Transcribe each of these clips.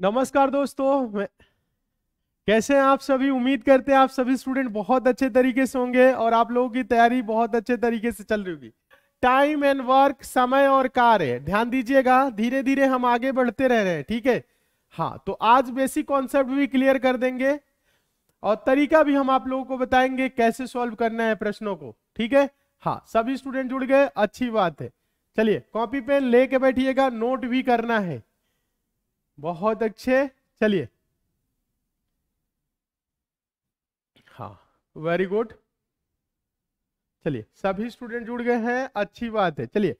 नमस्कार दोस्तों कैसे हैं आप सभी उम्मीद करते हैं आप सभी स्टूडेंट बहुत अच्छे तरीके से होंगे और आप लोगों की तैयारी बहुत अच्छे तरीके से चल रही होगी टाइम एंड वर्क समय और कार्य ध्यान दीजिएगा धीरे धीरे हम आगे बढ़ते रह रहे हैं ठीक है हाँ तो आज बेसिक कॉन्सेप्ट भी क्लियर कर देंगे और तरीका भी हम आप लोगों को बताएंगे कैसे सॉल्व करना है प्रश्नों को ठीक है हाँ सभी स्टूडेंट जुड़ गए अच्छी बात है चलिए कॉपी पेन लेके बैठिएगा नोट भी करना है बहुत अच्छे चलिए हाँ वेरी गुड चलिए सभी स्टूडेंट जुड़ गए हैं अच्छी बात है चलिए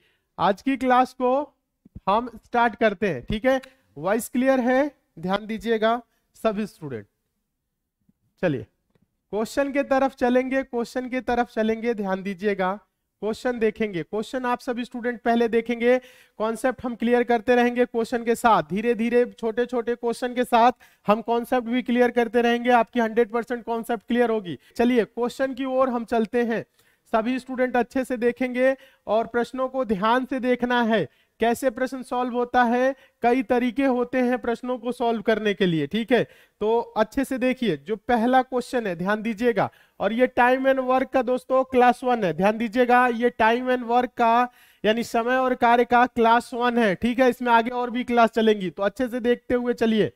आज की क्लास को हम स्टार्ट करते हैं ठीक है वॉइस क्लियर है ध्यान दीजिएगा सभी स्टूडेंट चलिए क्वेश्चन के तरफ चलेंगे क्वेश्चन के तरफ चलेंगे ध्यान दीजिएगा क्वेश्चन देखेंगे क्वेश्चन आप सभी स्टूडेंट पहले देखेंगे कॉन्सेप्ट हम क्लियर करते रहेंगे क्वेश्चन के साथ धीरे धीरे छोटे छोटे क्वेश्चन के साथ हम कॉन्सेप्ट भी क्लियर करते रहेंगे आपकी 100 परसेंट कॉन्सेप्ट क्लियर होगी चलिए क्वेश्चन की ओर हम चलते हैं सभी स्टूडेंट अच्छे से देखेंगे और प्रश्नों को ध्यान से देखना है कैसे प्रश्न सॉल्व होता है कई तरीके होते हैं प्रश्नों को सॉल्व करने के लिए ठीक है तो अच्छे से देखिए जो पहला क्वेश्चन है ध्यान दीजिएगा और ये टाइम एंड वर्क का दोस्तों क्लास वन है ध्यान दीजिएगा ये टाइम एंड वर्क का यानी समय और कार्य का क्लास वन है ठीक है इसमें आगे और भी क्लास चलेंगी तो अच्छे से देखते हुए चलिए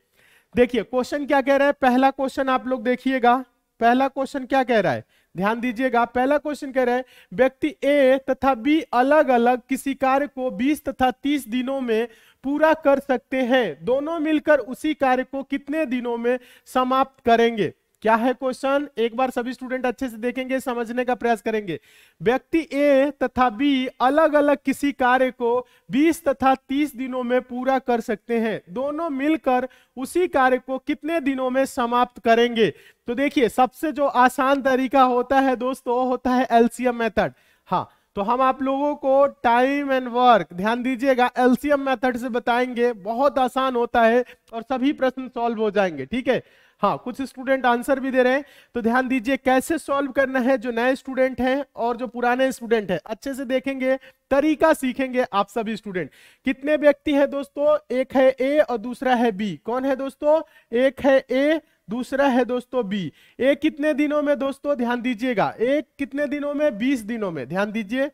देखिए क्वेश्चन क्या कह रहा है पहला क्वेश्चन आप लोग देखिएगा पहला क्वेश्चन क्या कह रहा है ध्यान दीजिएगा पहला क्वेश्चन कह रहे हैं व्यक्ति ए तथा बी अलग अलग किसी कार्य को 20 तथा 30 दिनों में पूरा कर सकते हैं दोनों मिलकर उसी कार्य को कितने दिनों में समाप्त करेंगे क्या है क्वेश्चन एक बार सभी स्टूडेंट अच्छे से देखेंगे समझने का प्रयास करेंगे व्यक्ति ए तथा बी अलग अलग किसी कार्य को 20 तथा 30 दिनों में पूरा कर सकते हैं दोनों मिलकर उसी कार्य को कितने दिनों में समाप्त करेंगे तो देखिए सबसे जो आसान तरीका होता है दोस्तों होता है एलसीएम मेथड हाँ तो हम आप लोगों को टाइम एंड वर्क ध्यान दीजिएगा एलसीएम मेथड से बताएंगे बहुत आसान होता है और सभी प्रश्न सॉल्व हो जाएंगे ठीक है हाँ कुछ स्टूडेंट आंसर भी दे रहे हैं तो ध्यान दीजिए कैसे सॉल्व करना है जो नए स्टूडेंट हैं और जो पुराने स्टूडेंट हैं अच्छे से देखेंगे तरीका सीखेंगे आप सभी स्टूडेंट कितने व्यक्ति हैं दोस्तों एक है ए और दूसरा है बी कौन है दोस्तों एक है ए दूसरा है दोस्तों बी ए कितने दिनों में दोस्तों ध्यान दीजिएगा ए कितने दिनों में बीस दिनों में ध्यान दीजिए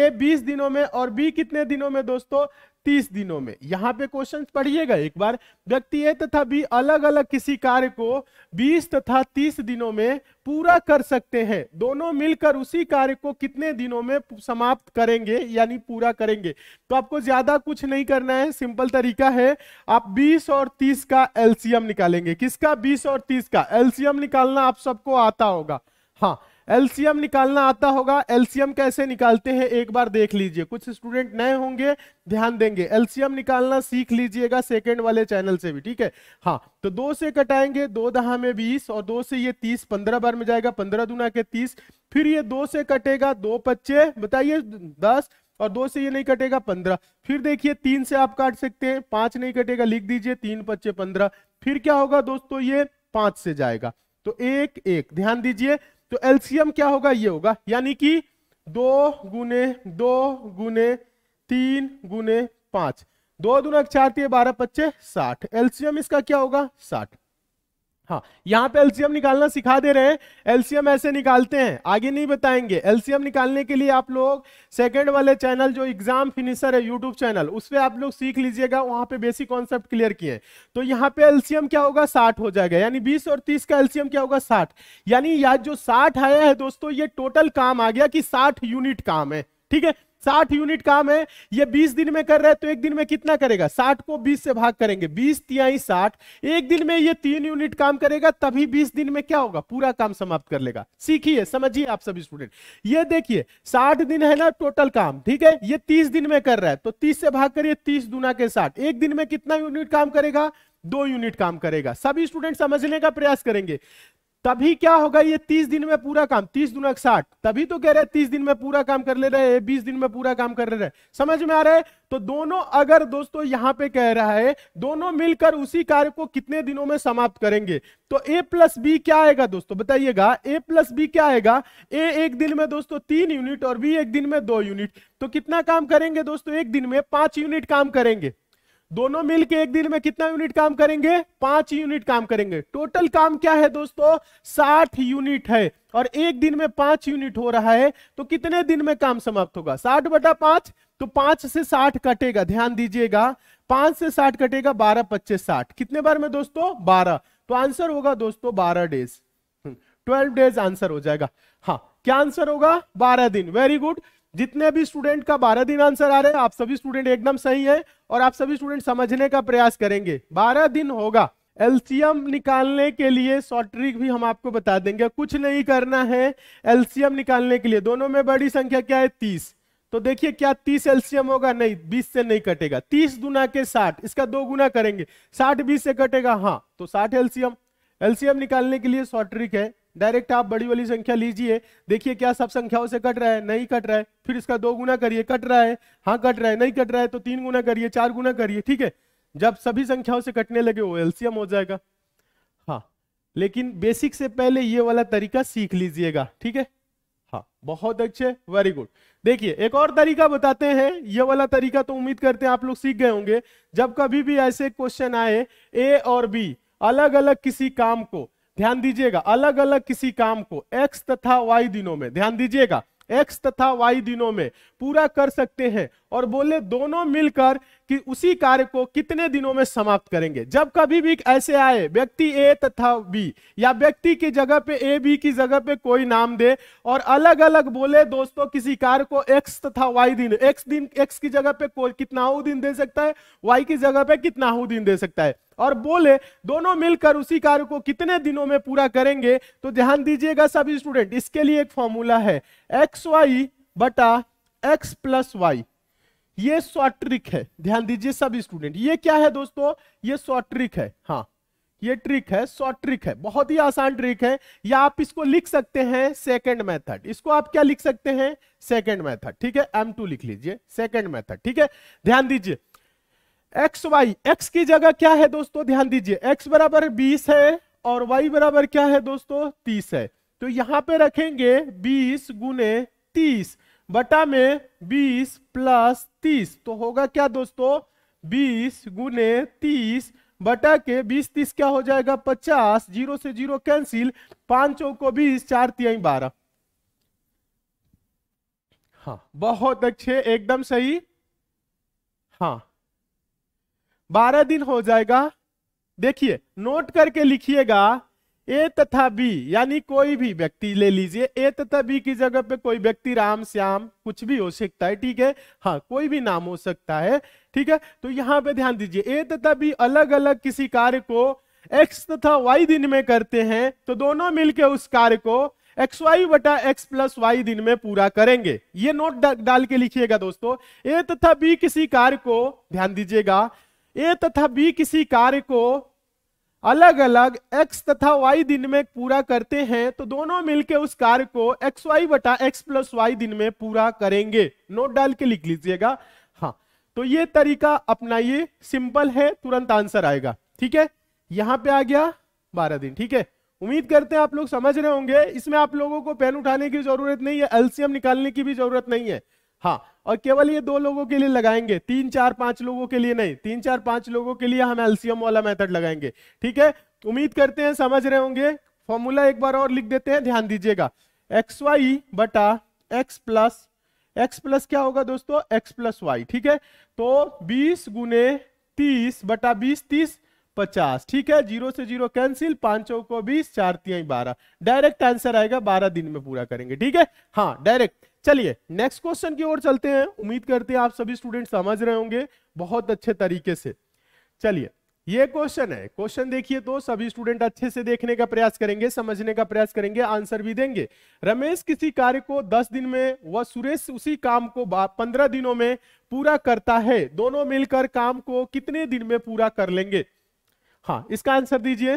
ए बीस दिनों में और बी कितने दिनों में दोस्तों तीस दिनों में यहाँ पे क्वेश्चन पढ़िएगा एक बार व्यक्ति ए तथा बी अलग अलग किसी कार्य को बीस तथा तीस दिनों में पूरा कर सकते हैं दोनों मिलकर उसी कार्य को कितने दिनों में समाप्त करेंगे यानी पूरा करेंगे तो आपको ज्यादा कुछ नहीं करना है सिंपल तरीका है आप बीस और तीस का एल्सियम निकालेंगे किसका बीस और तीस का एल्सियम निकालना आप सबको आता होगा हाँ एलसीएम निकालना आता होगा एलसीएम कैसे निकालते हैं एक बार देख लीजिए कुछ स्टूडेंट नए होंगे ध्यान देंगे एलसीएम निकालना सीख लीजिएगा सेकेंड वाले चैनल से भी ठीक है हाँ तो दो से कटाएंगे दो दहा में बीस और दो से ये तीस पंद्रह बार में जाएगा पंद्रह दुना के तीस फिर ये दो से कटेगा दो पच्चे बताइए दस और दो से ये नहीं कटेगा पंद्रह फिर देखिए तीन से आप काट सकते हैं पांच नहीं कटेगा लिख दीजिए तीन पच्चे पंद्रह फिर क्या होगा दोस्तों ये पांच से जाएगा तो एक एक ध्यान दीजिए तो एल्सियम क्या होगा ये होगा यानी कि दो गुने दो गुने तीन गुने पांच दो दुना चार बारह पच्चे साठ एल्सियम इसका क्या होगा साठ हाँ यहाँ पे एल्सियम निकालना सिखा दे रहे हैं एल्सियम ऐसे निकालते हैं आगे नहीं बताएंगे एल्सियम निकालने के लिए आप लोग सेकेंड वाले चैनल जो एग्जाम फिनिशर है यूट्यूब चैनल उस पर आप लोग सीख लीजिएगा वहां पे बेसिक कॉन्सेप्ट क्लियर किए तो यहाँ पे एल्सियम क्या होगा साठ हो जाएगा यानी बीस और तीस का एल्सियम क्या होगा साठ यानी यार जो साठ आया है दोस्तों ये टोटल काम आ गया कि साठ यूनिट काम है ठीक है साठ यूनिट काम है ये बीस दिन में कर रहे तो एक दिन में कितना करेगा साठ को बीस से भाग करेंगे बीस तिहाई साठ एक दिन में ये तीन यूनिट काम करेगा तभी बीस दिन में क्या होगा पूरा काम समाप्त कर लेगा सीखिए समझिए आप सभी स्टूडेंट ये देखिए साठ दिन है ना टोटल काम ठीक है ये तीस दिन में कर रहा है तो तीस से भाग करिए तीस दुना के साठ एक दिन में कितना यूनिट काम करेगा दो यूनिट काम करेगा सभी स्टूडेंट समझने का प्रयास करेंगे तभी क्या होगा ये तीस दिन में पूरा काम तीस दिन साठ तभी तो कह रहे तीस दिन में पूरा काम कर ले रहे हैं बीस दिन में पूरा काम कर ले रहे समझ में आ रहा है तो दोनों अगर दोस्तों यहां पे कह रहा है दोनों मिलकर उसी कार्य को कितने दिनों में समाप्त करेंगे तो ए प्लस बी क्या आएगा दोस्तों बताइएगा ए प्लस बी क्या आएगा ए एक दिन में दोस्तों तीन यूनिट और बी एक दिन में दो यूनिट तो कितना काम करेंगे दोस्तों एक दिन में पांच यूनिट काम करेंगे दोनों मिलके एक दिन में कितना यूनिट काम करेंगे पांच यूनिट काम करेंगे टोटल काम क्या है दोस्तों साठ यूनिट है और एक दिन में पांच यूनिट हो रहा है तो कितने दिन में काम समाप्त होगा साठ बटा पांच तो पांच से साठ कटेगा ध्यान दीजिएगा पांच से साठ कटेगा बारह पच्चीस साठ कितने बार में दोस्तों बारह तो आंसर होगा दोस्तों बारह days hmm, twelve days answer हो जाएगा हाँ क्या आंसर होगा बारह दिन वेरी गुड जितने भी स्टूडेंट का बारह दिन आंसर आ रहे हैं आप सभी स्टूडेंट एकदम सही है और आप सभी स्टूडेंट समझने का प्रयास करेंगे बारह दिन होगा एल्सियम निकालने के लिए शॉर्ट ट्रिक भी हम आपको बता देंगे कुछ नहीं करना है एल्सियम निकालने के लिए दोनों में बड़ी संख्या क्या है तीस तो देखिए क्या तीस एल्सियम होगा नहीं बीस से नहीं कटेगा तीस गुना के साठ इसका दो गुना करेंगे साठ बीस से कटेगा हाँ तो साठ एल्सियम एल्सियम निकालने के लिए शॉर्ट ट्रिक है डायरेक्ट आप बड़ी वाली संख्या लीजिए देखिए क्या सब संख्याओं से कट रहा है नहीं कट रहा है फिर इसका दो गुना करिए कट रहा है हाँ कट रहा है नहीं कट रहा है तो तीन गुना करिए चार गुना करिए ठीक है जब सभी संख्याओं से कटने लगे वो एल्सियम हो जाएगा हाँ लेकिन बेसिक से पहले ये वाला तरीका सीख लीजिएगा ठीक है हाँ बहुत अच्छे वेरी गुड देखिए एक और तरीका बताते हैं ये वाला तरीका तो उम्मीद करते हैं आप लोग सीख गए होंगे जब कभी भी ऐसे क्वेश्चन आए ए और बी अलग अलग किसी काम को ध्यान दीजिएगा अलग अलग किसी काम को एक्स तथा वाई दिनों में ध्यान दीजिएगा एक्स तथा वाई दिनों में पूरा कर सकते हैं और बोले दोनों मिलकर कि उसी कार्य को कितने दिनों में समाप्त करेंगे जब कभी भी ऐसे आए व्यक्ति ए तथा बी या व्यक्ति की जगह पे ए बी की जगह पे कोई नाम दे और अलग अलग बोले दोस्तों किसी कार्य को एक्स तथा वाई दिन एक्स दिन एक्स की जगह पे कोई कितना दिन दे सकता है वाई की जगह पे कितना दिन दे सकता है और बोले दोनों मिलकर उसी कार्य को कितने दिनों में पूरा करेंगे तो ध्यान दीजिएगा सब स्टूडेंट इसके लिए एक फॉर्मूला है एक्स वाई बटा एक्स प्लस वाई ये शॉर्ट ट्रिक है ध्यान दीजिए सब स्टूडेंट ये क्या है दोस्तों ये शॉर्ट ट्रिक है हाँ ये ट्रिक है शॉर्ट ट्रिक है बहुत ही आसान ट्रिक है या आप इसको लिख सकते हैं सेकंड मेथड इसको आप क्या लिख सकते हैं सेकंड मेथड ठीक है एम टू लिख लीजिए सेकंड मेथड ठीक है ध्यान दीजिए एक्स वाई एक्स की जगह क्या है दोस्तों ध्यान दीजिए एक्स बराबर बीस है और वाई बराबर क्या है दोस्तों तीस है तो यहां पर रखेंगे बीस गुने तीस बटा में बीस प्लस तीस तो होगा क्या दोस्तों बीस गुने तीस बटा के बीस तीस क्या हो जाएगा पचास जीरो से जीरो कैंसिल पांच को बीस चार तिया बारह हाँ बहुत अच्छे एकदम सही हाँ बारह दिन हो जाएगा देखिए नोट करके लिखिएगा ए तथा बी यानी कोई भी व्यक्ति ले लीजिए ए तथा बी की जगह पे कोई व्यक्ति राम श्याम कुछ भी हो सकता है ठीक है हाँ कोई भी नाम हो सकता है ठीक है तो यहाँ पे ध्यान दीजिए ए तथा बी अलग अलग किसी कार्य को एक्स तथा वाई दिन में करते हैं तो दोनों मिलकर उस कार्य को एक्स वाई बटा एक्स प्लस वाई दिन में पूरा करेंगे ये नोट डाल के लिखिएगा दोस्तों ए तथा बी किसी कार्य को ध्यान दीजिएगा ए तथा बी किसी कार्य को अलग अलग x तथा y दिन में पूरा करते हैं तो दोनों मिलके उस कार्य को एक्स वाई बटा एक्स प्लस वाई दिन में पूरा करेंगे नोट डाल के लिख लीजिएगा हाँ तो ये तरीका अपनाइए सिंपल है तुरंत आंसर आएगा ठीक है यहां पे आ गया बारह दिन ठीक है उम्मीद करते हैं आप लोग समझ रहे होंगे इसमें आप लोगों को पेन उठाने की जरूरत नहीं है एल्सियम निकालने की भी जरूरत नहीं है हाँ और केवल ये दो लोगों के लिए लगाएंगे तीन चार पांच लोगों के लिए नहीं तीन चार पांच लोगों के लिए हम एल्सियम वाला मेथड लगाएंगे ठीक है उम्मीद करते हैं समझ रहे होंगे फॉर्मूला एक बार और लिख देते हैं ध्यान दीजिएगा एक्स वाई बटा एक्स प्लस एक्स प्लस क्या होगा दोस्तों एक्स प्लस वाई ठीक है तो बीस गुने तीस बटा बीस तीस पचास ठीक है जीरो से जीरो कैंसिल पांचों को बीस चार तीन बारह डायरेक्ट आंसर आएगा बारह दिन में पूरा करेंगे ठीक है हाँ डायरेक्ट चलिए नेक्स्ट क्वेश्चन की ओर चलते हैं उम्मीद करते हैं आप सभी स्टूडेंट समझ रहे होंगे बहुत अच्छे तरीके से चलिए ये क्वेश्चन है क्वेश्चन देखिए तो सभी स्टूडेंट अच्छे से देखने का प्रयास करेंगे समझने का प्रयास करेंगे आंसर भी देंगे रमेश किसी कार्य को दस दिन में व सुरेश उसी काम को पंद्रह दिनों में पूरा करता है दोनों मिलकर काम को कितने दिन में पूरा कर लेंगे हाँ इसका आंसर दीजिए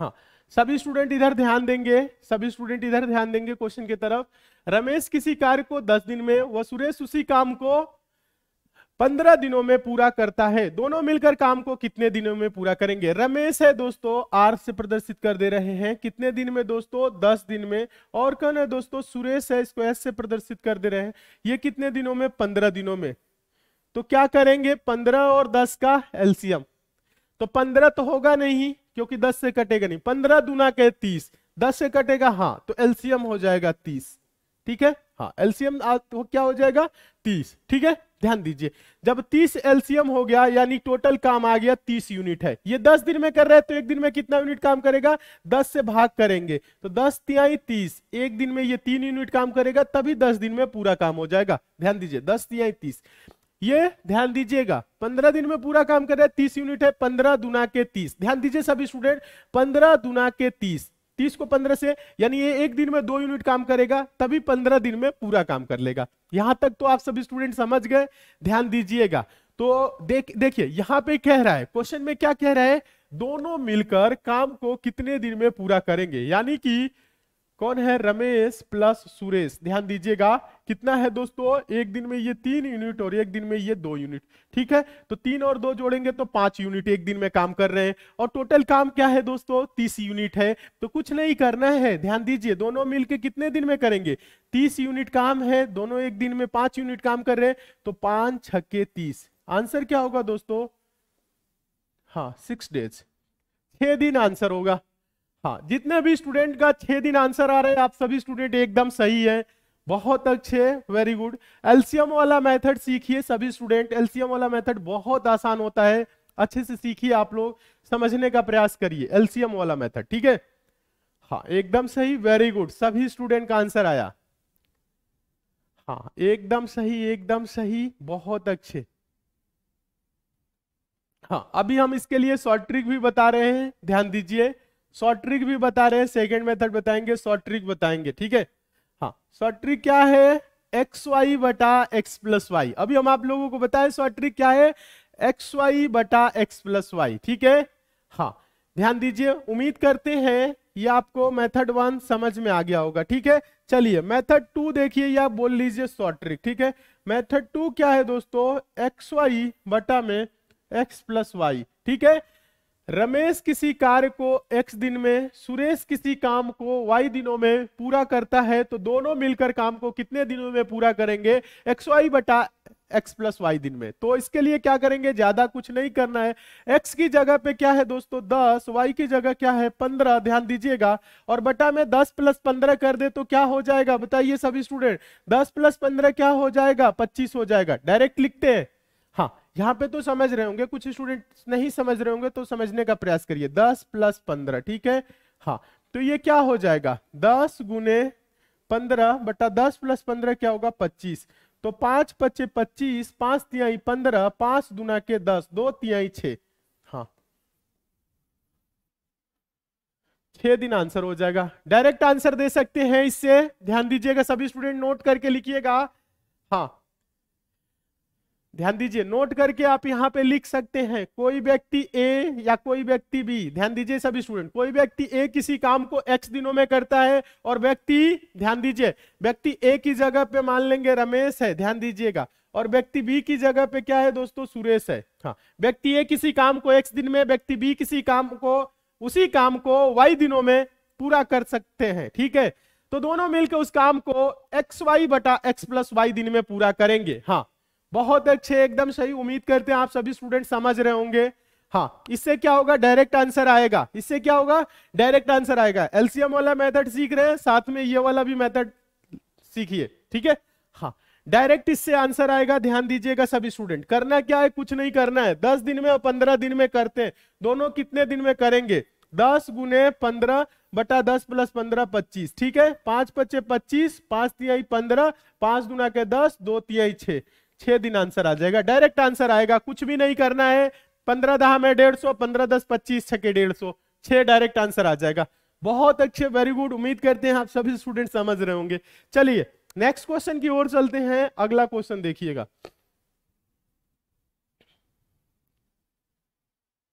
हाँ सभी स्टूडेंट इधर ध्यान देंगे सभी स्टूडेंट इधर ध्यान देंगे क्वेश्चन की तरफ रमेश किसी कार्य को दस दिन में व सुरेश उसी काम को पंद्रह दिनों में पूरा करता है दोनों मिलकर काम को कितने दिनों में पूरा करेंगे रमेश है दोस्तों आर से प्रदर्शित कर दे रहे हैं कितने दिन में दोस्तों दस दिन में और कौन है दोस्तों सुरेश है इसको एस से प्रदर्शित कर दे रहे हैं ये कितने दिनों में पंद्रह दिनों में तो क्या करेंगे पंद्रह और दस का एल्सियम तो पंद्रह तो होगा नहीं क्योंकि दस से कटेगा नहीं पंद्रह दुना के तीस दस से कटेगा हाँ तो एल्सियम हो जाएगा तीस ठीक है हाँ तो क्या हो जाएगा तीस ठीक है ध्यान दीजिए जब तीस एल्सियम हो गया यानी टोटल काम आ गया तीस यूनिट है ये दस दिन में कर रहे हैं तो एक दिन में कितना यूनिट काम करेगा दस से भाग करेंगे तो दस तियाई तीस एक दिन में ये तीन यूनिट काम करेगा तभी दस दिन में पूरा काम हो जाएगा ध्यान दीजिए दस तियाई तीस ये ध्यान दीजिएगा पंद्रह दिन में पूरा काम कर रहा है तीस यूनिट है पंद्रह दुना के तीस ध्यान दीजिए सभी स्टूडेंट पंद्रह दुना के तीस तीस को पंद्रह से यानी ये एक दिन में दो यूनिट काम करेगा तभी पंद्रह दिन में पूरा काम कर लेगा यहां तक तो आप सब स्टूडेंट समझ गए ध्यान दीजिएगा तो देख देखिए यहां पे कह रहा है क्वेश्चन में क्या कह रहा है दोनों मिलकर काम को कितने दिन में पूरा करेंगे यानी कि कौन है रमेश प्लस सुरेश ध्यान दीजिएगा कितना है दोस्तों एक दिन में ये तीन यूनिट और एक दिन में ये दो यूनिट ठीक है तो तीन और दो जोड़ेंगे तो पांच यूनिट एक दिन में काम कर रहे हैं और टोटल काम क्या है दोस्तों तीस यूनिट है तो कुछ नहीं करना है ध्यान दीजिए दोनों मिलके कितने दिन में करेंगे तीस यूनिट काम है दोनों एक दिन में पांच यूनिट काम कर रहे हैं तो पांच छक्के तीस आंसर क्या होगा दोस्तों हाँ सिक्स डेज छह दिन आंसर होगा हाँ जितने भी स्टूडेंट का छह दिन आंसर आ रहे हैं आप सभी स्टूडेंट एकदम सही है बहुत अच्छे वेरी गुड एल्सियम वाला मेथड सीखिए सभी स्टूडेंट एलसीएम वाला मेथड बहुत आसान होता है अच्छे से सीखिए आप लोग समझने का प्रयास करिए एलसीएम वाला मेथड ठीक है हाँ एकदम सही वेरी गुड सभी स्टूडेंट का आंसर आया हाँ एकदम सही एकदम सही बहुत अच्छे हाँ अभी हम इसके लिए शॉर्ट ट्रिक भी बता रहे हैं ध्यान दीजिए शॉर्ट ट्रिक भी बता रहे हैं सेकेंड मेथड बताएंगे शॉर्ट ट्रिक बताएंगे ठीक है हाँ शॉर्ट ट्रिक क्या है एक्स वाई बटा एक्स प्लस वाई अभी हम आप लोगों को बताए शॉर्ट ट्रिक क्या है एक्स वाई बटा एक्स प्लस वाई ठीक है हाँ ध्यान दीजिए उम्मीद करते हैं ये आपको मेथड वन समझ में आ गया होगा ठीक है चलिए मेथड टू देखिए या बोल लीजिए शॉर्ट ट्रिक ठीक है मेथड टू क्या है दोस्तों एक्स वाई बटा में एक्स प्लस वाई ठीक है रमेश किसी कार्य को एक्स दिन में सुरेश किसी काम को वाई दिनों में पूरा करता है तो दोनों मिलकर काम को कितने दिनों में पूरा करेंगे एक्स वाई बटा एक्स प्लस वाई दिन में तो इसके लिए क्या करेंगे ज्यादा कुछ नहीं करना है एक्स की जगह पे क्या है दोस्तों दस वाई की जगह क्या है पंद्रह ध्यान दीजिएगा और बटा में दस प्लस पंद्रह कर दे तो क्या हो जाएगा बताइए सभी स्टूडेंट दस प्लस पंद्रह क्या हो जाएगा पच्चीस हो जाएगा डायरेक्ट लिखते हैं यहाँ पे तो समझ रहे होंगे कुछ स्टूडेंट नहीं समझ रहे होंगे तो समझने का प्रयास करिए दस प्लस पंद्रह ठीक है हाँ तो ये क्या हो जाएगा दस गुने पंद्रह बटा दस प्लस पंद्रह क्या होगा पच्चीस तो पांच पच्चे पच्चीस पांच तिहाई पंद्रह पांच दुना के दस दो तिहाई छे हाँ छह दिन आंसर हो जाएगा डायरेक्ट आंसर दे सकते हैं इससे ध्यान दीजिएगा सभी स्टूडेंट नोट करके लिखिएगा हाँ ध्यान दीजिए नोट करके आप यहाँ पे लिख सकते हैं कोई व्यक्ति ए या कोई व्यक्ति बी ध्यान दीजिए सभी स्टूडेंट कोई व्यक्ति ए किसी काम को एक्स दिनों में करता है और व्यक्ति ध्यान दीजिए व्यक्ति ए की जगह पे मान लेंगे रमेश है ध्यान दीजिएगा और व्यक्ति बी की जगह पे क्या है दोस्तों सुरेश है हाँ व्यक्ति ए किसी काम को एक्स दिन में व्यक्ति बी किसी काम को उसी काम को वाई दिनों में पूरा कर सकते हैं ठीक है तो दोनों मिलकर उस काम को एक्स वाई बटा एक्स प्लस वाई दिन में पूरा करेंगे हाँ बहुत अच्छे एकदम सही उम्मीद करते हैं आप सभी स्टूडेंट समझ रहे होंगे हाँ इससे क्या होगा डायरेक्ट आंसर आएगा इससे क्या होगा डायरेक्ट आंसर आएगा एलसीएम वाला मेथड सीख रहे हैं साथ में ये वाला भी मेथड सीखिए ठीक है हाँ डायरेक्ट इससे आंसर आएगा ध्यान दीजिएगा सभी स्टूडेंट करना क्या है कुछ नहीं करना है दस दिन में और पंद्रह दिन में करते हैं दोनों कितने दिन में करेंगे दस गुने पंद्रह बटा दस प्लस पंद्रह पच्चीस ठीक है पांच पच्चे पच्चीस पांच तिहाई पंद्रह पांच गुना के दस दो तिहाई छह छह दिन आंसर आ जाएगा डायरेक्ट आंसर आएगा कुछ भी नहीं करना है पंद्रह दहा में डेढ़ सौ पंद्रह दस पच्चीस छके डेढ़ सौ छह डायरेक्ट आंसर आ जाएगा बहुत अच्छे वेरी गुड उम्मीद करते हैं आप सभी स्टूडेंट समझ रहे होंगे चलिए नेक्स्ट क्वेश्चन की ओर चलते हैं अगला क्वेश्चन देखिएगा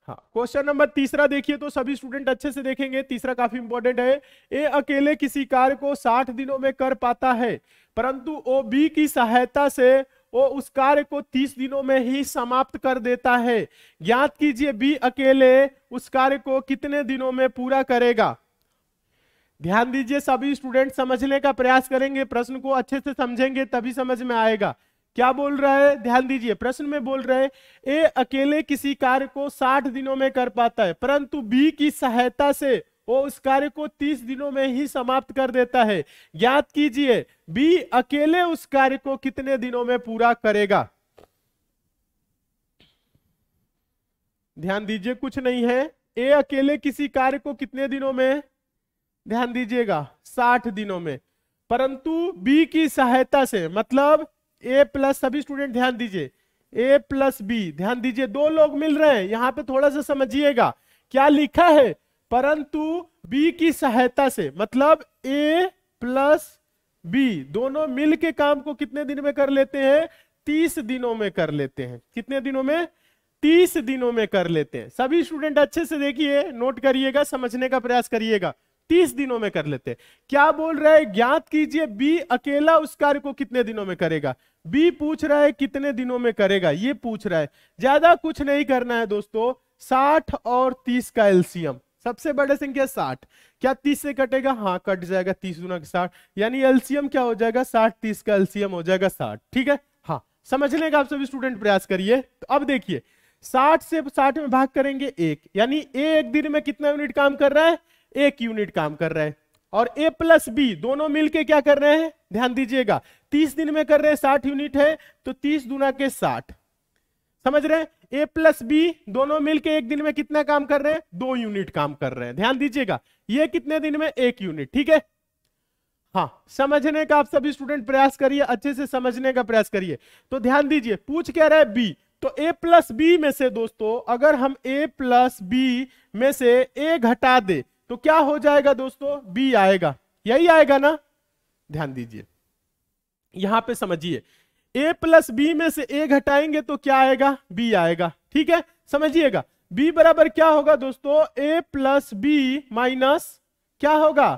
हाँ क्वेश्चन नंबर तीसरा देखिए तो सभी स्टूडेंट अच्छे से देखेंगे तीसरा काफी इंपॉर्टेंट है ए अकेले किसी कार्य को 60 दिनों में कर पाता है परंतु ओ बी की सहायता से वो उस कार्य को तीस दिनों में ही समाप्त कर देता है ज्ञात कीजिए बी अकेले उस कार्य को कितने दिनों में पूरा करेगा ध्यान दीजिए सभी स्टूडेंट समझने का प्रयास करेंगे प्रश्न को अच्छे से समझेंगे तभी समझ में आएगा क्या बोल रहा है ध्यान दीजिए प्रश्न में बोल रहे ए अकेले किसी कार्य को 60 दिनों में कर पाता है परंतु बी की सहायता से वो उस कार्य को तीस दिनों में ही समाप्त कर देता है याद कीजिए बी अकेले उस कार्य को कितने दिनों में पूरा करेगा ध्यान दीजिए कुछ नहीं है ए अकेले किसी कार्य को कितने दिनों में ध्यान दीजिएगा साठ दिनों में परंतु बी की सहायता से मतलब ए प्लस सभी स्टूडेंट ध्यान दीजिए ए प्लस बी ध्यान दीजिए दो लोग मिल रहे हैं यहां पे थोड़ा सा समझिएगा क्या लिखा है परंतु बी की सहायता से मतलब ए प्लस बी दोनों मिल के काम को कितने दिन में कर लेते हैं तीस दिनों में कर लेते हैं कितने दिनों में तीस दिनों में कर लेते हैं सभी स्टूडेंट अच्छे से देखिए नोट करिएगा समझने का प्रयास करिएगा तीस दिनों में कर लेते हैं क्या बोल रहा है ज्ञात कीजिए बी अकेला उस कार्य को कितने दिनों में करेगा बी पूछ रहा है कितने दिनों में करेगा ये पूछ रहा है ज्यादा कुछ नहीं करना है दोस्तों साठ और तीस का एल्सियम सबसे बड़े संख्या साठ क्या तीस से कटेगा हाँ कट जाएगा तीस गुना साठ यानी एलसीएम क्या हो जाएगा साठ तीस का एलसीएम हो जाएगा साठ ठीक है हाँ समझने का आप सभी स्टूडेंट प्रयास करिए तो अब देखिए साठ से साठ में भाग करेंगे एक यानी ए एक दिन में कितना यूनिट काम कर रहा है एक यूनिट काम कर रहा है और ए प्लस बी दोनों मिलके क्या कर रहे हैं ध्यान दीजिएगा तीस दिन में कर रहे हैं साठ यूनिट है तो तीस दुना के साठ समझ रहे हैं ए प्लस बी दोनों मिलके एक दिन में कितना काम कर रहे हैं दो यूनिट काम कर रहे हैं ध्यान दीजिएगा ये कितने दिन में एक यूनिट ठीक है हाँ समझने का आप सभी स्टूडेंट प्रयास करिए अच्छे से समझने का प्रयास करिए तो ध्यान दीजिए पूछ क्या रहा है बी तो ए प्लस बी में से दोस्तों अगर हम ए प्लस बी में से ए घटा दे तो क्या हो जाएगा दोस्तों बी आएगा यही आएगा ना ध्यान दीजिए यहां पे समझिए ए प्लस बी में से ए घटाएंगे तो क्या आएगा बी आएगा ठीक है समझिएगा बी बराबर क्या होगा दोस्तों ए प्लस बी माइनस क्या होगा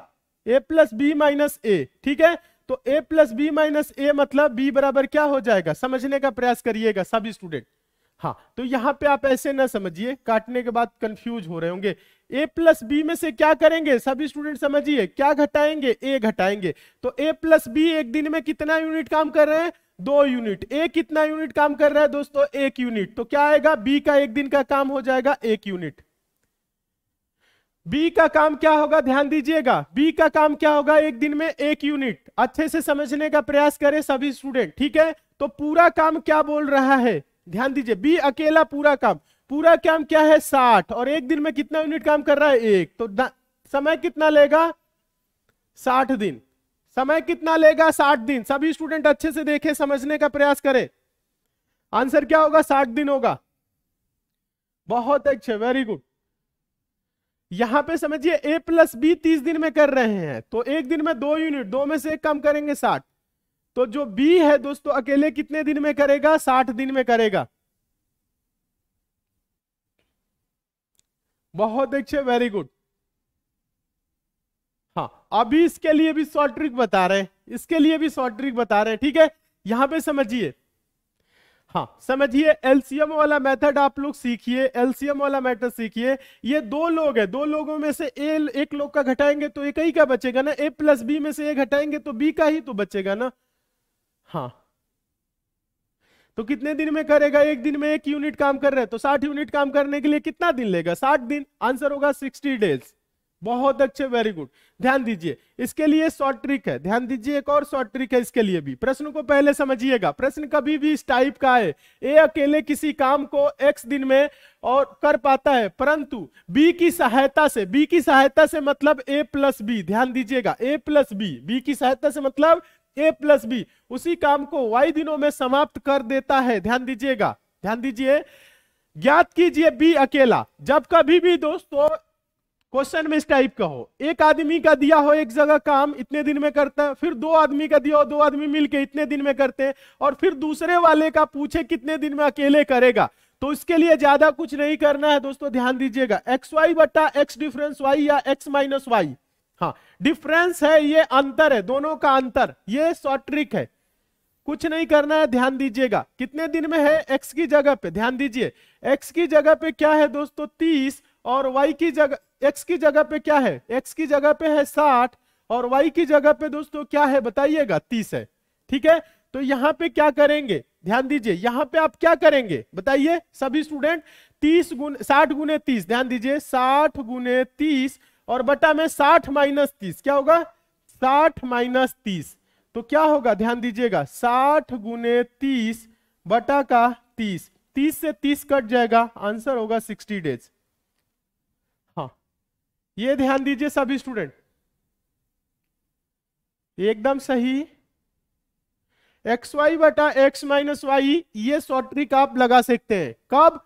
a plus b minus a ठीक है तो a plus b minus a मतलब बी बराबर क्या हो जाएगा समझने का प्रयास करिएगा सभी स्टूडेंट हाँ तो यहाँ पे आप ऐसे ना समझिए काटने के बाद कंफ्यूज हो रहे होंगे ए प्लस बी में से क्या करेंगे सभी स्टूडेंट समझिए क्या घटाएंगे ए घटाएंगे तो ए प्लस बी एक दिन में कितना यूनिट काम कर रहे हैं दो यूनिट ए कितना यूनिट काम कर रहा है दोस्तों एक यूनिट तो क्या आएगा बी का एक दिन का काम हो जाएगा एक यूनिट बी का काम क्या होगा ध्यान दीजिएगा बी का काम क्या होगा एक दिन में एक यूनिट अच्छे से समझने का प्रयास करें सभी स्टूडेंट ठीक है तो पूरा काम क्या बोल रहा है ध्यान दीजिए बी अकेला पूरा काम पूरा काम क्या है साठ और एक दिन में कितना यूनिट काम कर रहा है एक तो समय कितना लेगा साठ दिन समय कितना लेगा साठ दिन सभी स्टूडेंट अच्छे से देखे समझने का प्रयास करें आंसर क्या होगा साठ दिन होगा बहुत अच्छे वेरी गुड यहां पे समझिए ए प्लस बी तीस दिन में कर रहे हैं तो एक दिन में दो यूनिट दो में से एक कम करेंगे साठ तो जो बी है दोस्तों अकेले कितने दिन में करेगा साठ दिन में करेगा बहुत अच्छे वेरी गुड हाँ अभी इसके लिए भी शॉर्ट ट्रिक बता रहे हैं इसके लिए भी शॉर्ट ट्रिक बता रहे हैं ठीक है यहां पे समझिए हाँ समझिए एलसीएम वाला मेथड आप लोग सीखिए एलसीएम वाला मेथड सीखिए ये दो लोग है दो लोगों में से ए एक लोग का घटाएंगे तो एक ही का बचेगा ना ए प्लस बी में से ए घटाएंगे तो बी का ही तो बचेगा ना हाँ तो कितने दिन में करेगा एक दिन में एक यूनिट काम कर रहे हैं तो साठ यूनिट काम करने के लिए कितना दिन लेगा साठ दिन आंसर होगा सिक्सटी डेज बहुत अच्छे वेरी गुड ध्यान दीजिए इसके लिए शॉर्ट ट्रिक है ध्यान दीजिए एक और शॉर्ट ट्रिक है इसके लिए भी प्रश्न को पहले समझिएगा प्रश्न कभी भी इस टाइप का है ए अकेले किसी काम को एक्स दिन में और कर पाता है परंतु बी की सहायता से बी की सहायता से मतलब ए प्लस बी ध्यान दीजिएगा ए प्लस बी बी की सहायता से मतलब ए प्लस बी उसी काम को वाई दिनों में समाप्त कर देता है ध्यान दीजिएगा ध्यान दीजिए ज्ञात कीजिए बी अकेला जब कभी भी दोस्तों क्वेश्चन में इस टाइप का हो एक आदमी का दिया हो एक जगह काम इतने दिन में करता है फिर दो आदमी का दिया हो दो आदमी मिलके इतने दिन में करते हैं और फिर दूसरे वाले का पूछे कितने दिन में अकेले करेगा तो इसके लिए ज्यादा कुछ नहीं करना है दोस्तों ध्यान दीजिएगा एक्स वाई बट्टा एक्स डिफरेंस वाई या एक्स माइनस वाई हाँ डिफरेंस है ये अंतर है दोनों का अंतर ये शॉर्ट ट्रिक है कुछ नहीं करना है ध्यान दीजिएगा कितने दिन में है एक्स की जगह पे ध्यान दीजिए एक्स की जगह पे क्या है दोस्तों तीस और वाई की जगह एक्स की जगह पे क्या है एक्स की जगह पे है साठ और वाई की जगह पे दोस्तों क्या है बताइएगा तीस है ठीक है तो यहाँ पे क्या करेंगे ध्यान दीजिए यहाँ पे आप क्या करेंगे बताइए सभी स्टूडेंट तीस गुने साठ गुने तीस ध्यान दीजिए साठ गुने तीस और बटा में साठ माइनस तीस क्या होगा साठ माइनस तीस तो क्या होगा ध्यान दीजिएगा साठ गुने तीस बटा का तीस तीस से तीस कट जाएगा आंसर होगा सिक्सटी डेज ये ध्यान दीजिए सभी स्टूडेंट एकदम सही एक्स वाई बटा एक्स माइनस वाई ये शॉर्ट ट्रिक आप लगा सकते हैं कब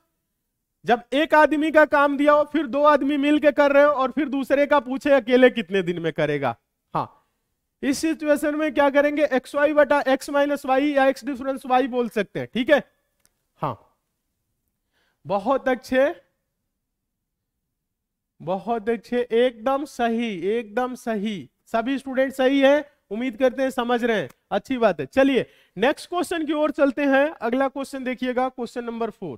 जब एक आदमी का काम दिया हो फिर दो आदमी मिल के कर रहे हो और फिर दूसरे का पूछे अकेले कितने दिन में करेगा हाँ इस सिचुएशन में क्या करेंगे एक्स वाई बटा एक्स माइनस वाई या एक्स डिफरेंस वाई बोल सकते हैं ठीक है हाँ बहुत अच्छे बहुत अच्छे एकदम सही एकदम सही सभी स्टूडेंट सही है उम्मीद करते हैं समझ रहे हैं अच्छी बात है चलिए नेक्स्ट क्वेश्चन की ओर चलते हैं अगला क्वेश्चन देखिएगा question number four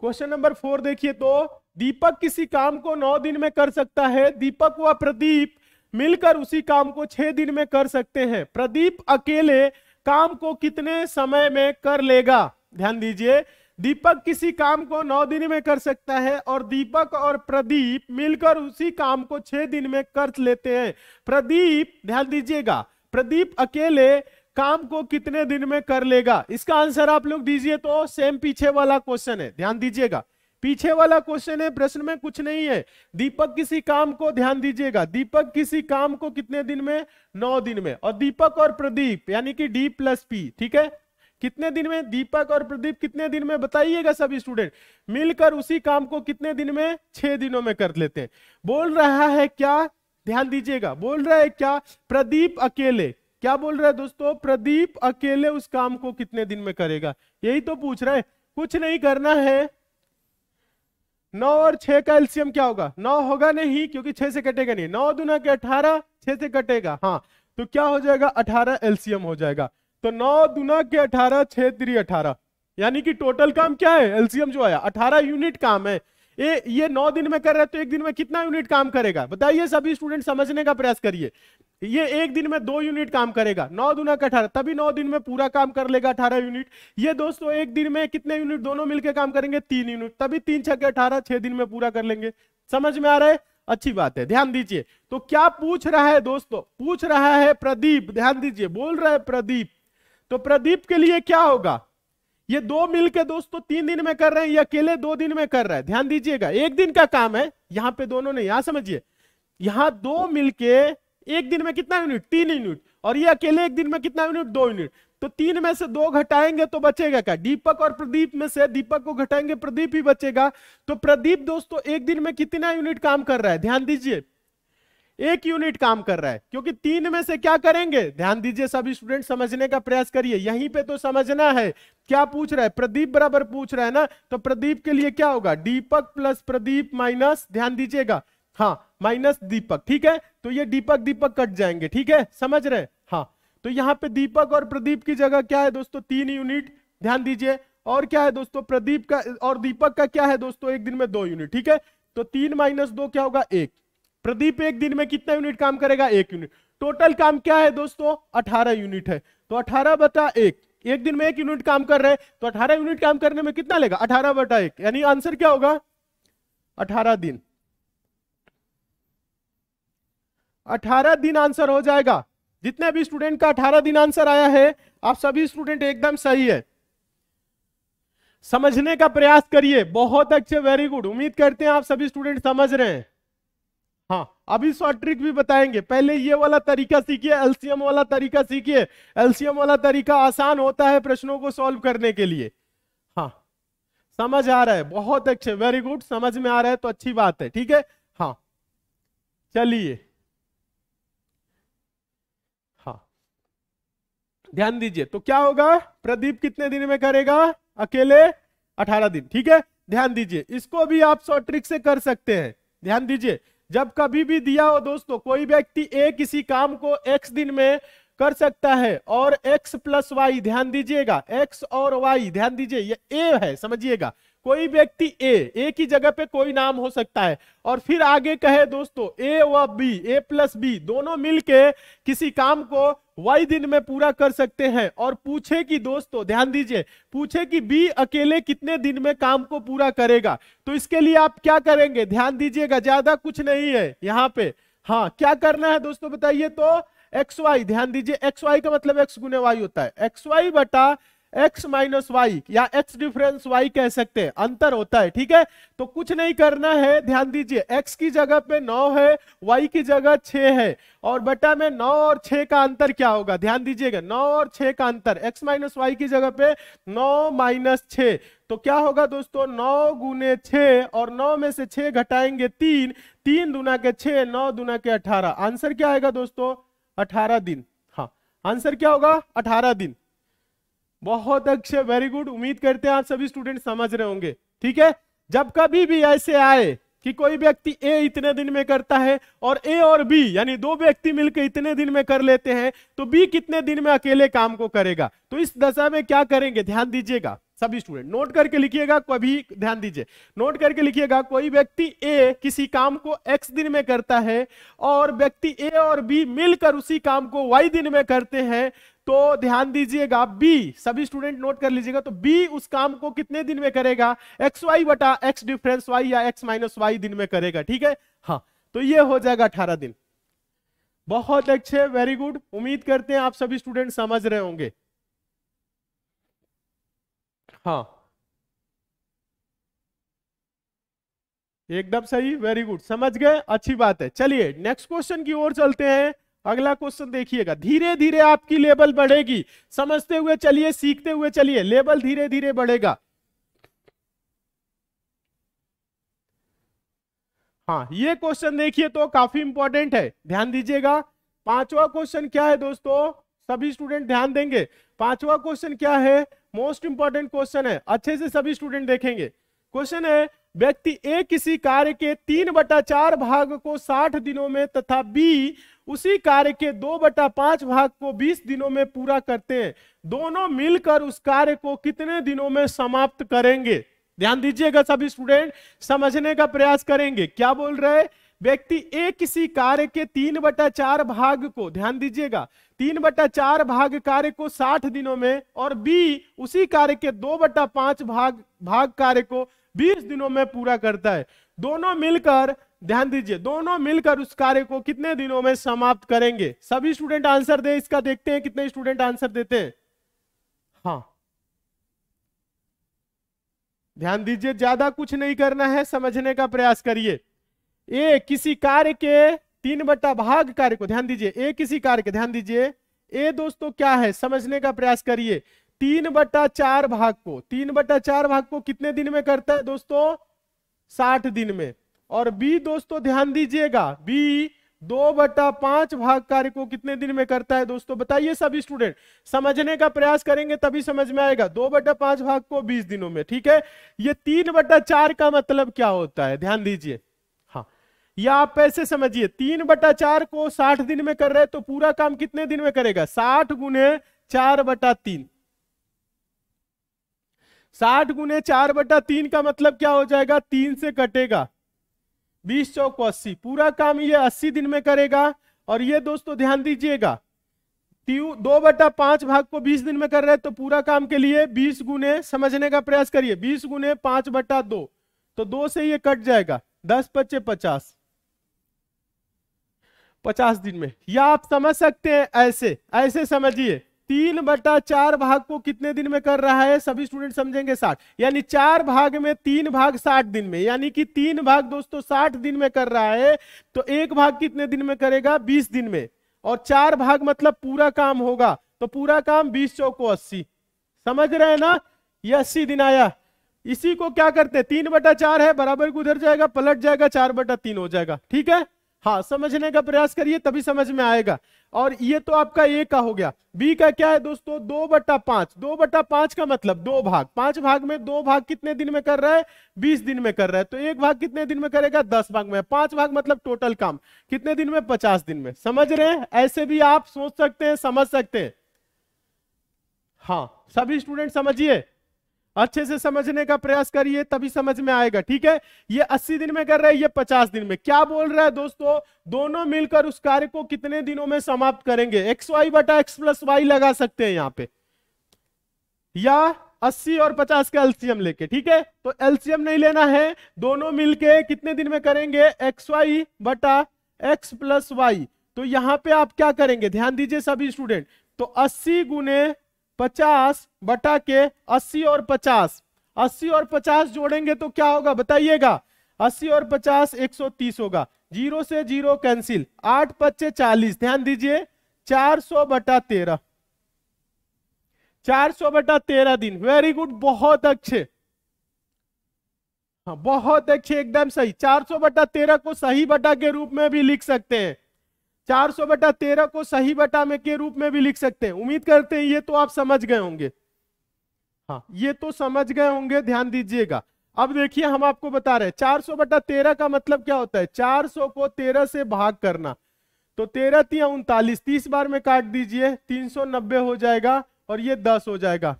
question number four देखिए तो दीपक किसी काम को नौ दिन में कर सकता है दीपक व प्रदीप मिलकर उसी काम को छह दिन में कर सकते हैं प्रदीप अकेले काम को कितने समय में कर लेगा ध्यान दीजिए दीपक किसी काम को नौ दिन में कर सकता है और दीपक और प्रदीप मिलकर उसी काम को छह दिन में कर लेते हैं प्रदीप ध्यान दीजिएगा प्रदीप अकेले काम को कितने दिन में कर लेगा इसका आंसर आप लोग दीजिए तो सेम पीछे वाला क्वेश्चन है ध्यान दीजिएगा पीछे वाला क्वेश्चन है प्रश्न में कुछ नहीं है दीपक किसी काम को ध्यान दीजिएगा दीपक किसी काम को कितने दिन में नौ दिन में और दीपक और प्रदीप यानी कि डी प्लस पी ठीक है कितने दिन में दीपक और प्रदीप कितने दिन में बताइएगा सब स्टूडेंट मिलकर उसी काम को कितने दिन में छह दिनों में कर लेते हैं बोल रहा है क्या ध्यान दीजिएगा बोल रहा है क्या प्रदीप अकेले क्या बोल रहा है दोस्तों प्रदीप अकेले उस काम को कितने दिन में करेगा यही तो पूछ रहा है कुछ नहीं करना है नौ और छह का एल्सियम क्या होगा नौ होगा नहीं क्योंकि छह से कटेगा नहीं नौ दुना के अठारह छह से कटेगा हाँ तो क्या हो जाएगा अठारह एल्सियम हो जाएगा तो नौ दुना के अठारह छह त्री अठारह यानी कि टोटल काम क्या है एलसीएम जो आया अठारह यूनिट काम है ये ये नौ दिन में कर रहे हैं तो एक दिन में कितना यूनिट काम करेगा बताइए सभी स्टूडेंट समझने का प्रयास करिए ये एक दिन में दो यूनिट काम करेगा नौ दुना का अठारह तभी नौ दिन में पूरा काम कर लेगा अठारह यूनिट ये दोस्तों एक दिन में कितने यूनिट दोनों मिलकर काम करेंगे तीन यूनिट तभी तीन छह अठारह छह दिन में पूरा कर लेंगे समझ में आ रहा है अच्छी बात है ध्यान दीजिए तो क्या पूछ रहा है दोस्तों पूछ रहा है प्रदीप ध्यान दीजिए बोल रहा है प्रदीप तो प्रदीप के लिए क्या होगा ये दो मिलके दोस्तों तो तीन दिन में कर रहे हैं ये अकेले दो दिन में कर रहे हैं ध्यान दीजिएगा एक दिन का काम है यहां पे दोनों ने यहां समझिए यहां दो मिलके एक दिन में कितना यूनिट तीन यूनिट और ये अकेले एक दिन में कितना यूनिट दो यूनिट तो तीन में से दो घटाएंगे तो बचेगा क्या दीपक और प्रदीप में से दीपक को घटाएंगे प्रदीप ही बचेगा तो प्रदीप दोस्तों एक दिन में कितना यूनिट काम कर रहा है ध्यान दीजिए एक यूनिट काम कर रहा है क्योंकि तीन में से क्या करेंगे ध्यान दीजिए सब स्टूडेंट समझने का प्रयास करिए यहीं पे तो समझना है क्या पूछ रहा है प्रदीप बराबर पूछ रहा है ना तो प्रदीप के लिए क्या होगा दीपक प्लस प्रदीप माइनस ध्यान दीजिएगा हाँ माइनस दीपक ठीक है तो ये दीपक दीपक कट जाएंगे ठीक है समझ रहे हाँ तो यहाँ पे दीपक और प्रदीप की जगह क्या है दोस्तों तीन यूनिट ध्यान दीजिए और क्या है दोस्तों प्रदीप का और दीपक का क्या है दोस्तों एक दिन में दो यूनिट ठीक है तो तीन माइनस दो क्या होगा एक प्रदीप एक दिन में कितना यूनिट काम करेगा एक यूनिट टोटल काम क्या है दोस्तों अठारह यूनिट है तो अठारह बटा एक एक दिन में एक यूनिट काम कर रहे हैं तो अठारह यूनिट काम करने में कितना लेगा अठारह बटा एक यानी आंसर क्या होगा अठारह दिन अठारह दिन आंसर हो जाएगा जितने भी स्टूडेंट का अठारह दिन आंसर आया है आप सभी स्टूडेंट एकदम सही है समझने का प्रयास करिए बहुत अच्छे वेरी गुड उम्मीद करते हैं आप सभी स्टूडेंट समझ रहे हैं हाँ अभी शॉर्ट ट्रिक भी बताएंगे पहले ये वाला तरीका सीखिए एलसीएम वाला तरीका सीखिए एलसीएम वाला तरीका आसान होता है प्रश्नों को सॉल्व करने के लिए हाँ समझ आ रहा है बहुत अच्छे वेरी गुड समझ में आ रहा है तो अच्छी बात है ठीक है हाँ चलिए हाँ ध्यान दीजिए तो क्या होगा प्रदीप कितने दिन में करेगा अकेले अठारह दिन ठीक है ध्यान दीजिए इसको भी आप शॉर्ट ट्रिक से कर सकते हैं ध्यान दीजिए जब कभी भी दिया हो दोस्तों कोई व्यक्ति ए किसी काम को एक्स दिन में कर सकता है और x प्लस वाई ध्यान दीजिएगा x और y ध्यान दीजिए ये a है समझिएगा कोई व्यक्ति ए ए की जगह पे कोई नाम हो सकता है और फिर आगे कहे दोस्तों ए व बी ए प्लस बी दोनों मिलके किसी काम को वही दिन में पूरा कर सकते हैं और पूछे कि दोस्तों ध्यान दीजिए पूछे कि बी अकेले कितने दिन में काम को पूरा करेगा तो इसके लिए आप क्या करेंगे ध्यान दीजिएगा ज्यादा कुछ नहीं है यहाँ पे हाँ क्या करना है दोस्तों बताइए तो एक्स वाई ध्यान दीजिए एक्स वाई का मतलब एक्स गुने वाई होता है एक्स वाई बटा एक्स माइनस वाई या एक्स डिफरेंस वाई कह सकते हैं अंतर होता है ठीक है तो कुछ नहीं करना है ध्यान दीजिए x की जगह पे 9 है y की जगह 6 है और बटा में नौ और 6 का अंतर क्या होगा ध्यान दीजिएगा 9 और 6 का अंतर x माइनस वाई की जगह पे नौ माइनस छ तो क्या होगा दोस्तों नौ गुने छ और नौ में से 6 घटाएंगे तीन तीन दुना के छ नौ दुना के अठारह आंसर क्या आएगा दोस्तों अठारह दिन हाँ आंसर क्या होगा अठारह दिन बहुत अच्छे वेरी गुड उम्मीद करते हैं आप सभी स्टूडेंट समझ रहे होंगे ठीक है जब कभी भी ऐसे आए कि कोई व्यक्ति ए इतने दिन में करता है और ए और बी यानी दो व्यक्ति मिलकर इतने दिन में कर लेते हैं तो बी कितने दिन में अकेले काम को करेगा तो इस दशा में क्या करेंगे ध्यान दीजिएगा सभी स्टूडेंट नोट करके लिखिएगा कभी ध्यान दीजिए नोट करके लिखिएगा कोई व्यक्ति ए किसी काम को एक्स दिन में करता है और व्यक्ति ए और बी मिलकर उसी काम को वाई दिन में करते हैं तो ध्यान दीजिएगा बी सभी स्टूडेंट नोट कर लीजिएगा तो बी उस काम को कितने दिन में करेगा एक्स वाई बटा एक्स डिफरेंस वाई या एक्स माइनस वाई दिन में करेगा ठीक है हाँ तो ये हो जाएगा अठारह दिन बहुत अच्छे वेरी गुड उम्मीद करते हैं आप सभी स्टूडेंट समझ रहे होंगे हाँ एकदम सही वेरी गुड समझ गए अच्छी बात है चलिए नेक्स्ट क्वेश्चन की ओर चलते हैं अगला क्वेश्चन देखिएगा धीरे धीरे आपकी लेवल बढ़ेगी समझते हुए चलिए सीखते हुए चलिए लेवल धीरे धीरे बढ़ेगा हाँ ये क्वेश्चन देखिए तो काफी इंपॉर्टेंट है ध्यान दीजिएगा पांचवा क्वेश्चन क्या है दोस्तों सभी स्टूडेंट ध्यान देंगे पांचवा क्वेश्चन क्या है मोस्ट इंपॉर्टेंट क्वेश्चन है अच्छे से सभी स्टूडेंट देखेंगे क्वेश्चन है व्यक्ति ए किसी कार्य के तीन बटा चार भाग को साठ दिनों में तथा बी उसी कार्य के दो बटा पांच भाग को बीस दिनों में पूरा करते हैं दोनों मिलकर उस कार्य को कितने दिनों में समाप्त करेंगे ध्यान दीजिएगा सभी स्टूडेंट समझने का प्रयास करेंगे क्या बोल रहे व्यक्ति ए किसी कार्य के तीन बटा चार भाग को ध्यान दीजिएगा तीन बटा चार भाग कार्य को साठ दिनों में और बी उसी कार्य के दो बटा पांच भाग भाग कार्य को बीस दिनों में पूरा करता है दोनों मिलकर ध्यान दीजिए दोनों मिलकर उस कार्य को कितने दिनों में समाप्त करेंगे सभी स्टूडेंट आंसर दे इसका देखते हैं कितने स्टूडेंट आंसर देते हैं हाँ ध्यान दीजिए ज्यादा कुछ नहीं करना है समझने का प्रयास करिए ए किसी कार्य के तीन बट्टा भाग कार्य को ध्यान दीजिए ए किसी कार्य के ध्यान दीजिए ए दोस्तों क्या है समझने का प्रयास करिए तीन बट्टा चार भाग को तीन बट्टा चार भाग को कितने दिन में करता है दोस्तों साठ दिन में और बी दोस्तों ध्यान दीजिएगा बी दो बट्टा पांच भाग कार्य को कितने दिन में करता है दोस्तों बताइए सभी स्टूडेंट समझने का प्रयास करेंगे तभी समझ में आएगा दो बट्टा पांच भाग को बीस दिनों में ठीक है ये तीन बट्टा चार का मतलब क्या होता है ध्यान दीजिए या आप पैसे समझिए तीन बटा चार को साठ दिन में कर रहे तो पूरा काम कितने दिन में करेगा साठ गुने चार बटा तीन साठ गुने चार बटा तीन का मतलब क्या हो जाएगा तीन से कटेगा बीस चौक अस्सी पूरा काम ये अस्सी दिन में करेगा और ये दोस्तों ध्यान दीजिएगा दो बटा पांच भाग को बीस दिन में कर रहे हैं तो पूरा काम के लिए बीस गुने समझने का प्रयास करिए बीस गुने पांच बटा दो तो दो से ये कट जाएगा दस पच्चे पचास पचास दिन में या आप समझ सकते हैं ऐसे ऐसे समझिए तीन बटा चार भाग को कितने दिन में कर रहा है सभी स्टूडेंट समझेंगे साठ यानी चार भाग में तीन भाग साठ दिन में यानी कि तीन भाग दोस्तों साठ दिन में कर रहा है तो एक भाग कितने दिन में करेगा बीस दिन में और चार भाग मतलब पूरा काम होगा तो पूरा काम बीस चौको अस्सी समझ रहे हैं ना ये अस्सी दिन आया इसी को क्या करते हैं तीन बटा चार है बराबर उधर जाएगा पलट जाएगा चार बटा तीन हो जाएगा ठीक है हाँ समझने का प्रयास करिए तभी समझ में आएगा और ये तो आपका ए का हो गया बी का क्या है दोस्तों दो बट्टा पांच दो बट्टा पांच का मतलब दो भाग पांच भाग में दो भाग कितने दिन में कर रहा है बीस दिन में कर रहा है तो एक भाग कितने दिन में करेगा दस भाग में पांच भाग मतलब टोटल काम कितने दिन में पचास दिन में समझ रहे हैं ऐसे भी आप सोच सकते हैं समझ सकते हैं हाँ सभी स्टूडेंट समझिए अच्छे से समझने का प्रयास करिए तभी समझ में आएगा ठीक है ये 80 दिन में कर रहे हैं ये 50 दिन में क्या बोल रहा है दोस्तों दोनों मिलकर उस कार्य को कितने दिनों में समाप्त करेंगे एक्स वाई बटा एक्स प्लस वाई लगा सकते हैं यहाँ पे या 80 और 50 का एल्सियम लेके ठीक है तो एल्सियम नहीं लेना है दोनों मिलके कितने दिन में करेंगे एक्स वाई बटा एक्स प्लस वाई तो यहां पे आप क्या करेंगे ध्यान दीजिए सभी स्टूडेंट तो 80 गुने पचास बटा के अस्सी और पचास अस्सी और पचास जोड़ेंगे तो क्या होगा बताइएगा अस्सी और पचास एक सौ तीस होगा जीरो से जीरो कैंसिल आठ पच्चे चालीस ध्यान दीजिए चार सौ बटा तेरह चार सौ बटा तेरह दिन वेरी गुड बहुत अच्छे हाँ बहुत अच्छे एकदम सही चार सौ बटा तेरह को सही बटा के रूप में भी लिख सकते हैं चार सौ बटा तेरह को सही बटा में के रूप में भी लिख सकते हैं उम्मीद करते हैं ये तो आप समझ गए होंगे हाँ ये तो समझ गए होंगे ध्यान दीजिएगा अब देखिए हम आपको बता रहे हैं चार सौ बटा तेरह का मतलब क्या होता है चार सौ को तेरह से भाग करना तो तेरह तिया उनतालीस तीस बार में काट दीजिए तीन सौ नब्बे हो जाएगा और ये दस हो जाएगा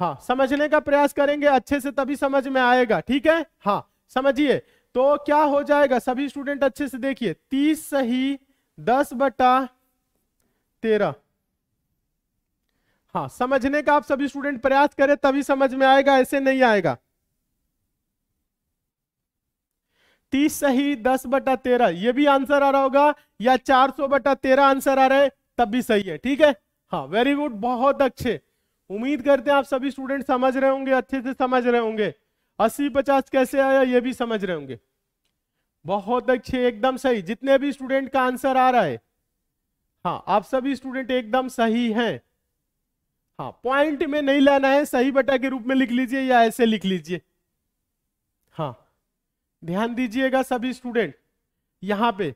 हाँ समझने का प्रयास करेंगे अच्छे से तभी समझ में आएगा ठीक है हाँ समझिए तो क्या हो जाएगा सभी स्टूडेंट अच्छे से देखिए तीस सही दस बटा तेरह हाँ समझने का आप सभी स्टूडेंट प्रयास करें तभी समझ में आएगा ऐसे नहीं आएगा तीस सही दस बटा तेरह यह भी आंसर आ रहा होगा या चार सौ बटा तेरह आंसर आ रहा है तब भी सही है ठीक है हाँ वेरी गुड बहुत अच्छे उम्मीद करते हैं आप सभी स्टूडेंट समझ रहे होंगे अच्छे से समझ रहे होंगे अस्सी पचास कैसे आया ये भी समझ रहे होंगे बहुत अच्छे एकदम सही जितने भी स्टूडेंट का आंसर आ रहा है हाँ आप सभी स्टूडेंट एकदम सही हैं हाँ पॉइंट में नहीं लाना है सही बटा के रूप में लिख लीजिए या ऐसे लिख लीजिए हाँ ध्यान दीजिएगा सभी स्टूडेंट यहां पे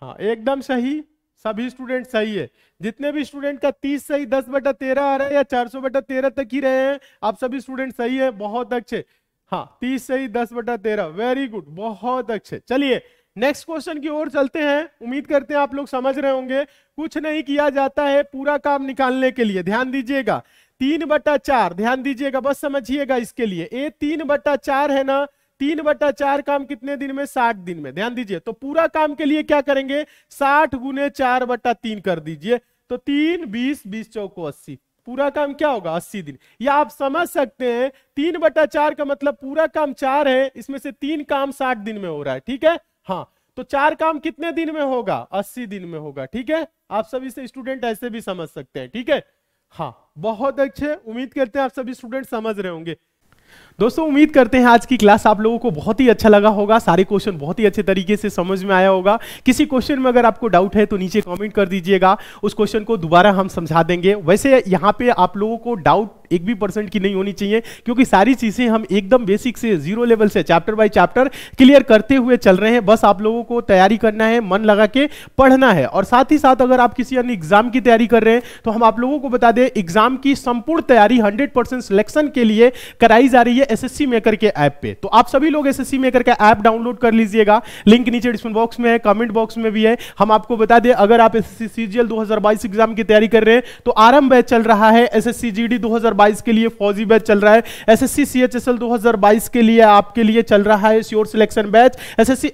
हाँ एकदम सही सभी स्टूडेंट सही है जितने भी स्टूडेंट का तीस सही दस बटा तेरह आ रहा है या चार सौ बटा तेरह तक ही रहे हैं आप सभी स्टूडेंट सही है बहुत अच्छे हाँ तीस सही दस बटा तेरह वेरी गुड बहुत अच्छे चलिए नेक्स्ट क्वेश्चन की ओर चलते हैं उम्मीद करते हैं आप लोग समझ रहे होंगे कुछ नहीं किया जाता है पूरा काम निकालने के लिए ध्यान दीजिएगा तीन बटा चार ध्यान दीजिएगा बस समझिएगा इसके लिए ए तीन बटा चार है ना तीन बटा चार काम कितने दिन में साठ दिन में ध्यान दीजिए तो पूरा काम के लिए क्या करेंगे साठ गुने चार बटा तीन कर दीजिए तो तीन बीस बीस चौको अस्सी पूरा काम क्या होगा अस्सी दिन या आप समझ सकते हैं तीन बटा चार का मतलब पूरा काम चार है इसमें से तीन काम साठ दिन में हो रहा है ठीक है हाँ तो चार काम कितने दिन में होगा अस्सी दिन में होगा ठीक है आप सभी से स्टूडेंट ऐसे भी समझ सकते हैं ठीक है हाँ बहुत अच्छे उम्मीद करते हैं आप सभी स्टूडेंट समझ रहे होंगे दोस्तों उम्मीद करते हैं आज की क्लास आप लोगों को बहुत ही अच्छा लगा होगा सारे क्वेश्चन बहुत ही अच्छे तरीके से समझ में आया होगा किसी क्वेश्चन में अगर आपको डाउट है तो नीचे कमेंट कर दीजिएगा उस क्वेश्चन को दोबारा हम समझा देंगे वैसे यहाँ पे आप लोगों को डाउट एक भी परसेंट की नहीं होनी चाहिए क्योंकि सारी चीज़ें हम एकदम बेसिक से जीरो लेवल से चैप्टर बाय चैप्टर क्लियर करते हुए चल रहे हैं बस आप लोगों को तैयारी करना है मन लगा के पढ़ना है और साथ ही साथ अगर आप किसी अन्य एग्जाम की तैयारी कर रहे हैं तो हम आप लोगों को बता दें एग्जाम की संपूर्ण तैयारी हंड्रेड परसेंट सिलेक्शन के लिए कराई जा रही है एस मेकर के ऐप पे तो आप सभी लोग एस मेकर का ऐप डाउनलोड कर लीजिएगा लिंक नीचे डिस्क्रिप्शन बॉक्स में है कमेंट बॉक्स में भी है हम आपको बता दें अगर आप एस सीजीएल एग्जाम की तैयारी कर रहे हैं तो आरंभ चल रहा है एसएससी जीडी 2022 2022 के लिए फौजी बैच चल रहा है एस एस सी के लिए आपके लिए चल रहा है sure selection batch S S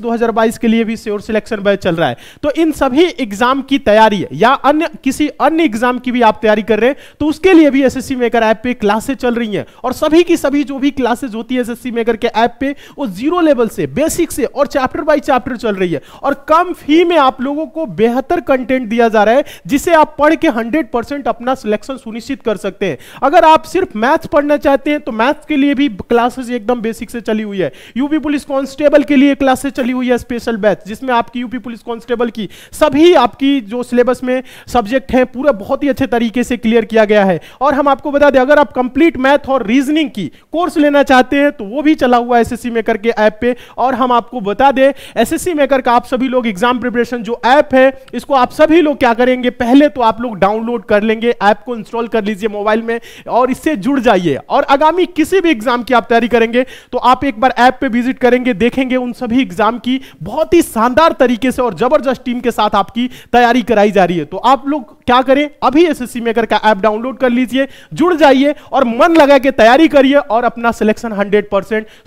2022 के लिए भी श्योर सिलेक्शन बैच चल रहा है तो इन सभी एग्जाम की तैयारी या अन्य किसी अन्य एग्जाम की भी आप तैयारी कर रहे हैं तो उसके लिए भी एस एसएससी मेकर ऐप पे क्लासेस चल रही है और सभी की सभी जो भी क्लासेज होती है एस एसएससी मेकर के ऐप पे वो जीरो लेवल से बेसिक से और चैप्टर बाई चैप्टर चल रही है और कम फी में आप लोगों को बेहतर कंटेंट दिया जा रहा है जिसे आप पढ़ के 100% अपना सिलेक्शन सुनिश्चित कर सकते हैं अगर आप सिर्फ मैथ्स पढ़ना चाहते हैं तो मैथ्स के लिए भी क्लासेस एकदम बेसिक से चली हुई है यूपी पुलिस कांस्टेबल के लिए क्लासेस चली हुई है स्पेशल बैच जिसमें आपकी यूपी पुलिस कांस्टेबल की सभी आपकी जो सिलेबस में सब्जेक्ट हैं पूरा बहुत ही अच्छे तरीके से क्लियर किया गया है और हम आपको बता दें अगर आप कंप्लीट मैथ और रीजनिंग की कोर्स लेना चाहते हैं तो वो भी चला हुआ है एसएससी मेकर के ऐप पे और हम आपको बता दें एसएससी मेकर का आप सभी लोग एग्जाम प्रिपरेशन जो ऐप है इसको आप सभी लोग क्या करेंगे पहले तो आप लोग डाउनलोड कर लेंगे ऐप को इंस्टॉल कर लीजिए मोबाइल में में और इससे जुड़ जाइए और आगामी किसी भी एग्जाम की आप तैयारी करेंगे तो आप एक बार ऐप पे विजिट करेंगे देखेंगे उन सभी एग्जाम की बहुत ही शानदार तरीके से और जबरदस्त टीम के साथ आपकी तैयारी कराई जा रही है तो आप लोग क्या करें अभी एस मेकर का ऐप डाउनलोड कर लीजिए जुड़ जाइए और मन लगा के तैयारी करिए और अपना सिलेक्शन हंड्रेड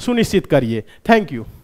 सुनिश्चित करिए थैंक यू